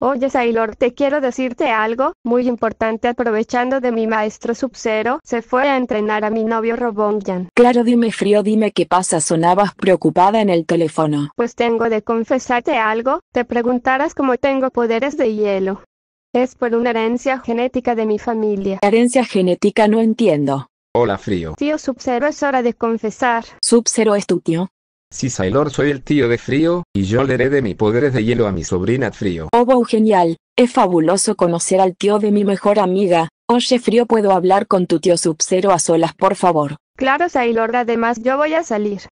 Oye Sailor, te quiero decirte algo muy importante aprovechando de mi maestro Sub-Zero, se fue a entrenar a mi novio Robongyan. Claro, dime frío, dime qué pasa, sonabas preocupada en el teléfono. Pues tengo de confesarte algo, te preguntarás cómo tengo poderes de hielo. Es por una herencia genética de mi familia. Herencia genética no entiendo. Hola frío. Tío Sub-Zero es hora de confesar. Sub-Zero es tu tío. Si Sailor soy el tío de Frío, y yo le heredé de mi poder de hielo a mi sobrina Frío. Oh, wow, genial. Es fabuloso conocer al tío de mi mejor amiga. Oye, Frío, ¿puedo hablar con tu tío sub a solas, por favor? Claro, Sailor, además yo voy a salir.